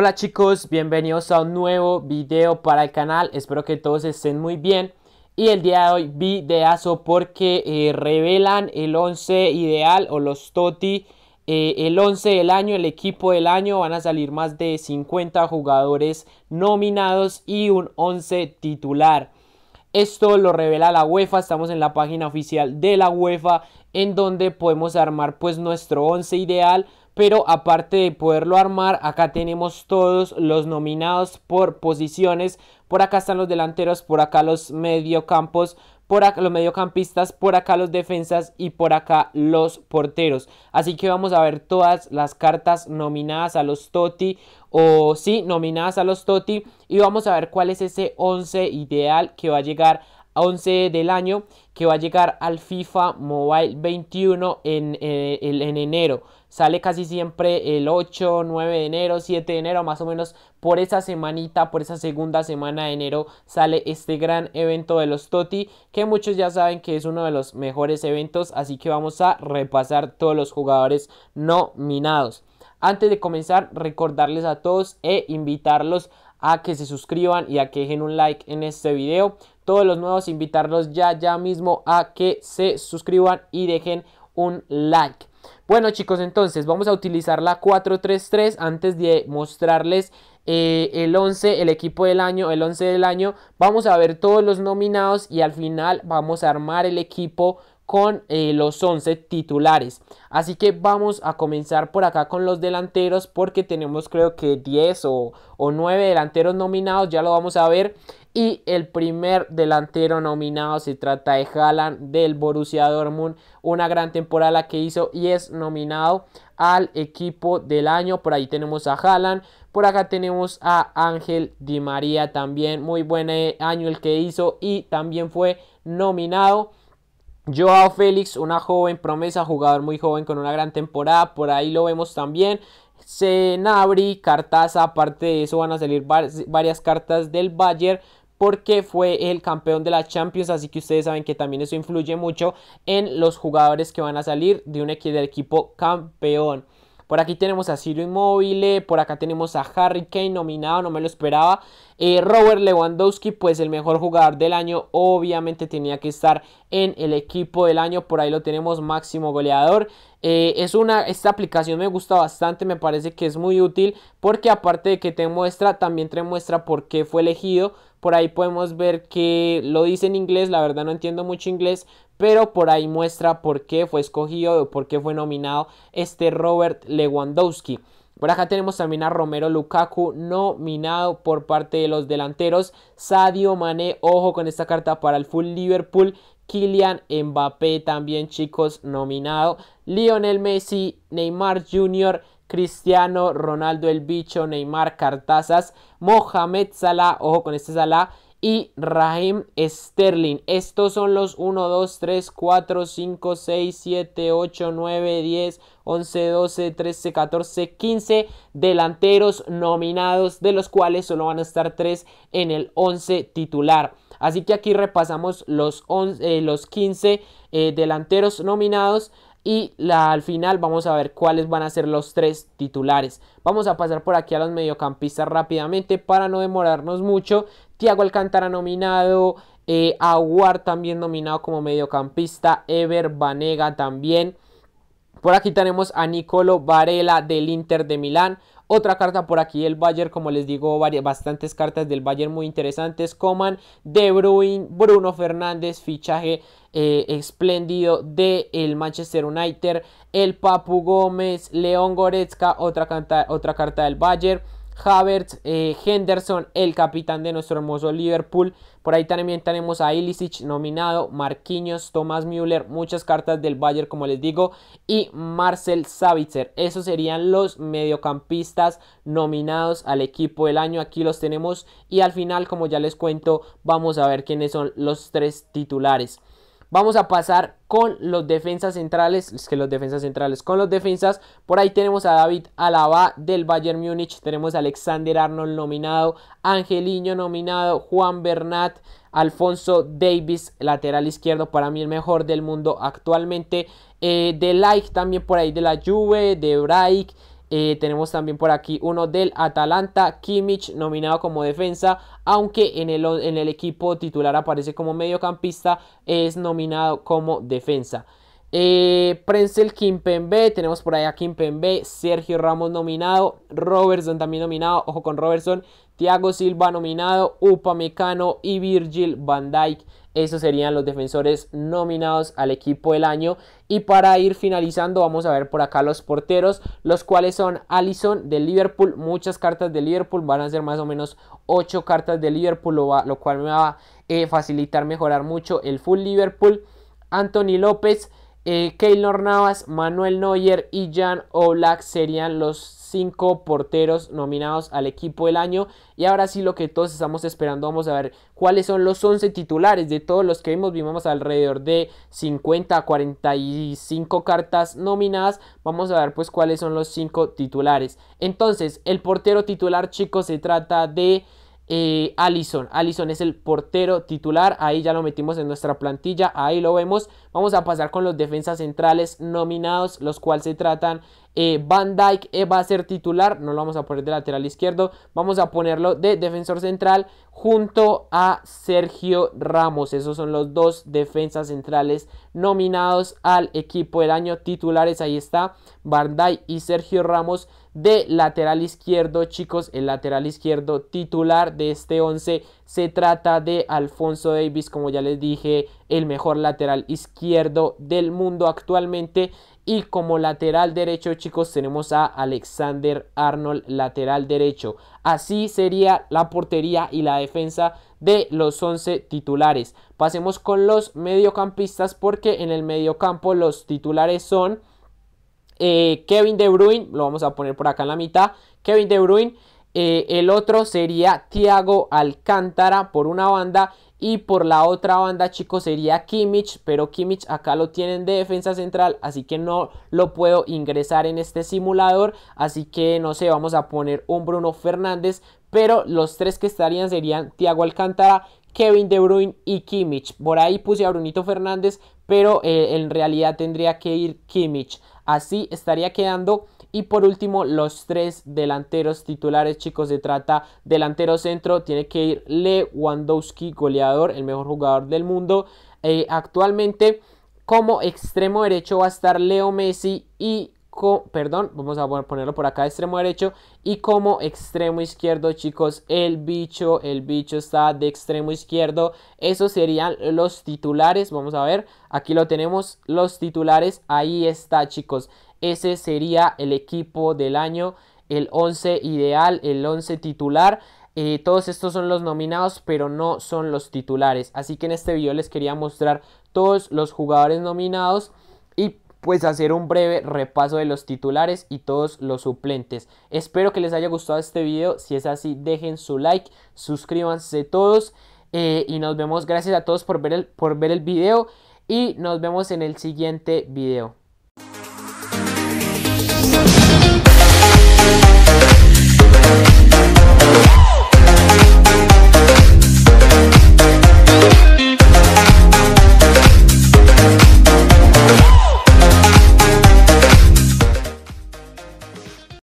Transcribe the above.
Hola chicos, bienvenidos a un nuevo video para el canal, espero que todos estén muy bien Y el día de hoy videazo porque eh, revelan el 11 ideal o los TOTI eh, El 11 del año, el equipo del año, van a salir más de 50 jugadores nominados y un 11 titular esto lo revela la UEFA, estamos en la página oficial de la UEFA en donde podemos armar pues nuestro 11 ideal pero aparte de poderlo armar, acá tenemos todos los nominados por posiciones. Por acá están los delanteros, por acá los mediocampos, por acá los mediocampistas, por acá los defensas y por acá los porteros. Así que vamos a ver todas las cartas nominadas a los Toti o sí, nominadas a los Toti y vamos a ver cuál es ese 11 ideal que va a llegar 11 del año que va a llegar al FIFA Mobile 21 en, eh, en, enero. Sale casi siempre el 8, 9 de enero, 7 de enero, más o menos por esa semanita, por esa segunda semana de enero sale este gran evento de los Toti que muchos ya saben que es uno de los mejores eventos, así que vamos a repasar todos los jugadores nominados. Antes de comenzar, recordarles a todos e invitarlos a que se suscriban y a que dejen un like en este video todos los nuevos, invitarlos ya, ya mismo a que se suscriban y dejen un like. Bueno chicos, entonces vamos a utilizar la 433 antes de mostrarles eh, el 11, el equipo del año, el 11 del año. Vamos a ver todos los nominados y al final vamos a armar el equipo con eh, los 11 titulares. Así que vamos a comenzar por acá con los delanteros porque tenemos creo que 10 o, 9 delanteros nominados, ya lo vamos a ver. Y el primer delantero nominado se trata de Haaland del Borussia Dortmund. Una gran temporada que hizo y es nominado al equipo del año. Por ahí tenemos a Haaland. Por acá tenemos a Ángel Di María también. Muy buen eh, año el que hizo y también fue nominado. Joao Félix, una joven promesa, jugador muy joven con una gran temporada, por ahí lo vemos también. Senabri, Cartaza, aparte de eso van a salir varias cartas del Bayern porque fue el campeón de la Champions, así que ustedes saben que también eso influye mucho en los jugadores que van a salir de un equipo, del equipo campeón. Por aquí tenemos a Ciro Inmóvil, eh, por acá tenemos a Harry Kane nominado, no me lo esperaba. Eh, Robert Lewandowski, pues el mejor jugador del año, obviamente tenía que estar en el equipo del año, por ahí lo tenemos máximo goleador. Eh, es una, esta aplicación me gusta bastante, me parece que es muy útil porque aparte de que te muestra, también te muestra por qué fue elegido por ahí podemos ver que lo dice en inglés, la verdad no entiendo mucho inglés, pero por ahí muestra por qué fue escogido o por qué fue nominado este Robert Lewandowski. Por acá tenemos también a Romero Lukaku nominado por parte de los delanteros. Sadio Mané, ojo con esta carta para el Full Liverpool. Kylian Mbappé también chicos nominado. Lionel Messi, Neymar Jr., Cristiano Ronaldo el Bicho, Neymar Cartazas, Mohamed Salah, ojo con este Salah, y Raheem Sterling. Estos son los 1, 2, 3, 4, 5, 6, 7, 8, 9, 10, 11, 12, 13, 14, 15 delanteros nominados, de los cuales solo van a estar 3 en el 11 titular. Así que aquí repasamos los, 15 eh, eh, delanteros nominados y al final vamos a ver cuáles van a ser los tres titulares. Vamos a pasar por aquí a los mediocampistas rápidamente para no demorarnos mucho. Tiago Alcántara nominado, eh, Aguar también nominado como mediocampista, Ever Banega también. Por aquí tenemos a Nicolo Varela del Inter de Milán. Otra carta por aquí del Bayern, como les digo, varias, bastantes cartas del Bayern muy interesantes. Coman, De Bruyne, Bruno Fernández, fichaje eh, espléndido del el Manchester United. El Papu Gómez, León Goretzka, otra, otra carta del Bayern. Havertz, eh, Henderson, el capitán de nuestro hermoso Liverpool. Por ahí también tenemos a Ilicic nominado, Marquinhos, Thomas Müller, muchas cartas del Bayern como les digo, y Marcel Savitzer. Esos serían los mediocampistas nominados al equipo del año. Aquí los tenemos y al final, como ya les cuento, vamos a ver quiénes son los tres titulares. Vamos a pasar con los defensas centrales. Es que los defensas centrales, con los defensas. Por ahí tenemos a David Alaba del Bayern Múnich. Tenemos a Alexander Arnold nominado. Angeliño nominado. Juan Bernat. Alfonso Davis, lateral izquierdo, para mí el mejor del mundo actualmente. Eh, de Like también por ahí de la Juve, de Braic. Eh, tenemos también por aquí uno del Atalanta, Kimmich, nominado como defensa, aunque en el, equipo titular aparece como mediocampista, es nominado como defensa. Eh, Prenzel Kimpembe, tenemos por ahí a Kimpembe, Sergio Ramos nominado, Robertson también nominado, ojo con Robertson, Thiago Silva nominado, Upamecano y Virgil van Dijk esos serían los defensores nominados al equipo del año. Y para ir finalizando, vamos a ver por acá los porteros, los cuales son Allison de Liverpool. Muchas cartas de Liverpool van a ser más o menos 8 cartas de Liverpool, lo, cual me va a eh, facilitar mejorar mucho el full Liverpool. Anthony López eh, Keylor Navas, Manuel Neuer y Jan Oblak serían los cinco porteros nominados al equipo del año. Y ahora sí lo que todos estamos esperando, vamos a ver cuáles son los 11 titulares de todos los que vimos. Vimos alrededor de 50 a 45 cartas nominadas. Vamos a ver pues cuáles son los cinco titulares. Entonces, el portero titular, chicos, se trata de eh, Allison. Allison es el portero titular. Ahí ya lo metimos en nuestra plantilla. Ahí lo vemos. Vamos a pasar con los defensas centrales nominados, los cuales se tratan eh, Van Dyke eh, va a ser titular, no lo vamos a poner de lateral izquierdo, vamos a ponerlo de defensor central junto a Sergio Ramos. Esos son los dos defensas centrales nominados al equipo del año titulares. Ahí está Van Dyke y Sergio Ramos de lateral izquierdo, chicos. El lateral izquierdo titular de este 11 se trata de Alfonso Davis, como ya les dije, el mejor lateral izquierdo del mundo actualmente. Y como lateral derecho, chicos, tenemos a Alexander Arnold, lateral derecho. Así sería la portería y la defensa de los 11 titulares. Pasemos con los mediocampistas porque en el mediocampo los titulares son eh, Kevin De Bruyne, lo vamos a poner por acá en la mitad. Kevin De Bruyne, eh, el otro sería Thiago Alcántara por una banda y por la otra banda, chicos, sería Kimmich, pero Kimmich acá lo tienen de defensa central, así que no lo puedo ingresar en este simulador, así que no sé, vamos a poner un Bruno Fernández, pero los tres que estarían serían Thiago Alcántara, Kevin De Bruyne y Kimmich. Por ahí puse a Brunito Fernández, pero eh, en realidad tendría que ir Kimmich. Así estaría quedando y por último, los tres delanteros titulares, chicos, se trata delantero centro, tiene que ir Lewandowski, goleador, el mejor jugador del mundo. Eh, actualmente, como extremo derecho va a estar Leo Messi y perdón, vamos a ponerlo por acá, extremo derecho. Y como extremo izquierdo, chicos, el bicho, el bicho está de extremo izquierdo. Esos serían los titulares, vamos a ver. Aquí lo tenemos, los titulares, ahí está, chicos. Ese sería el equipo del año, el 11 ideal, el 11 titular. Eh, todos estos son los nominados, pero no son los titulares. Así que en este video les quería mostrar todos los jugadores nominados y pues hacer un breve repaso de los titulares y todos los suplentes. Espero que les haya gustado este video. Si es así, dejen su like, suscríbanse todos eh, y nos vemos. Gracias a todos por ver el, por ver el video y nos vemos en el siguiente video.